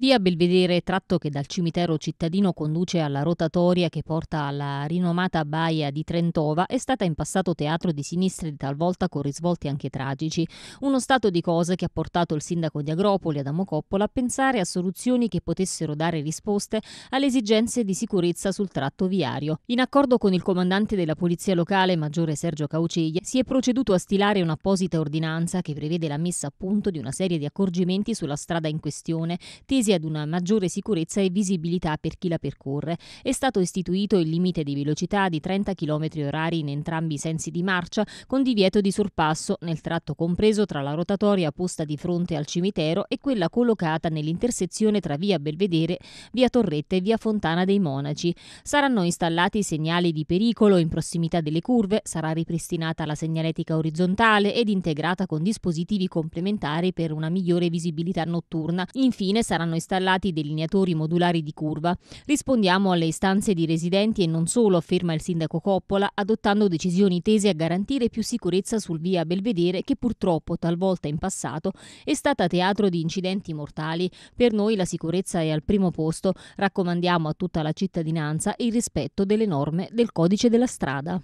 Via Belvedere, tratto che dal cimitero cittadino conduce alla rotatoria che porta alla rinomata baia di Trentova, è stata in passato teatro di sinistre talvolta con risvolti anche tragici. Uno stato di cose che ha portato il sindaco di Agropoli, Adamo Coppola, a pensare a soluzioni che potessero dare risposte alle esigenze di sicurezza sul tratto viario. In accordo con il comandante della Polizia Locale, Maggiore Sergio Cauceglie, si è proceduto a stilare un'apposita ordinanza che prevede la messa a punto di una serie di accorgimenti sulla strada in questione, tesi tesi ad una maggiore sicurezza e visibilità per chi la percorre. È stato istituito il limite di velocità di 30 km h in entrambi i sensi di marcia, con divieto di sorpasso nel tratto compreso tra la rotatoria posta di fronte al cimitero e quella collocata nell'intersezione tra via Belvedere, via Torrette e via Fontana dei Monaci. Saranno installati segnali di pericolo in prossimità delle curve, sarà ripristinata la segnaletica orizzontale ed integrata con dispositivi complementari per una migliore visibilità notturna. Infine saranno installati delineatori modulari di curva. Rispondiamo alle istanze di residenti e non solo, afferma il sindaco Coppola, adottando decisioni tese a garantire più sicurezza sul via Belvedere che purtroppo talvolta in passato è stata teatro di incidenti mortali. Per noi la sicurezza è al primo posto, raccomandiamo a tutta la cittadinanza il rispetto delle norme del codice della strada.